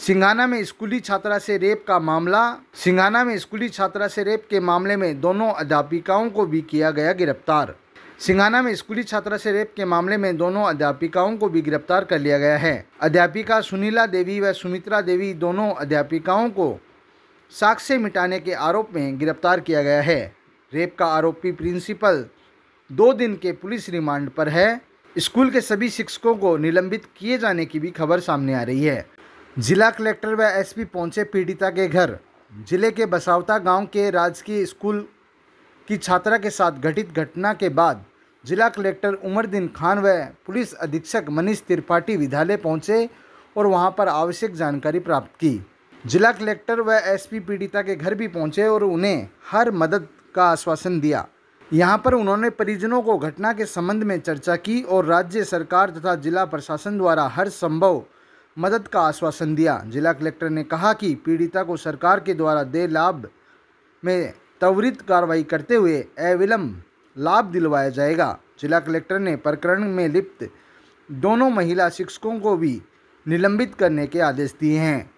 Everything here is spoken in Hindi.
सिंघाना में स्कूली छात्रा से रेप का मामला सिंघाना में स्कूली छात्रा से रेप के मामले में दोनों अध्यापिकाओं को भी किया गया गिरफ्तार सिंघाना में स्कूली छात्रा से रेप के मामले में दोनों अध्यापिकाओं को भी गिरफ्तार कर लिया गया है अध्यापिका सुनीला देवी व सुमित्रा देवी दोनों अध्यापिकाओं को साख से मिटाने के आरोप में गिरफ्तार किया गया है रेप का आरोपी प्रिंसिपल दो दिन के पुलिस रिमांड पर है स्कूल के सभी शिक्षकों को निलंबित किए जाने की भी खबर सामने आ रही है जिला कलेक्टर व एसपी पहुंचे पीड़िता के घर जिले के बसावता गांव के राजकीय स्कूल की छात्रा के साथ घटित घटना के बाद जिला कलेक्टर उमरदीन खान व पुलिस अधीक्षक मनीष त्रिपाठी विद्यालय पहुंचे और वहां पर आवश्यक जानकारी प्राप्त की जिला कलेक्टर व एसपी पीड़िता के घर भी पहुंचे और उन्हें हर मदद का आश्वासन दिया यहां पर उन्होंने परिजनों को घटना के संबंध में चर्चा की और राज्य सरकार तथा जिला प्रशासन द्वारा हर संभव मदद का आश्वासन दिया जिला कलेक्टर ने कहा कि पीड़िता को सरकार के द्वारा दे लाभ में त्वरित कार्रवाई करते हुए अविलंब लाभ दिलवाया जाएगा जिला कलेक्टर ने प्रकरण में लिप्त दोनों महिला शिक्षकों को भी निलंबित करने के आदेश दिए हैं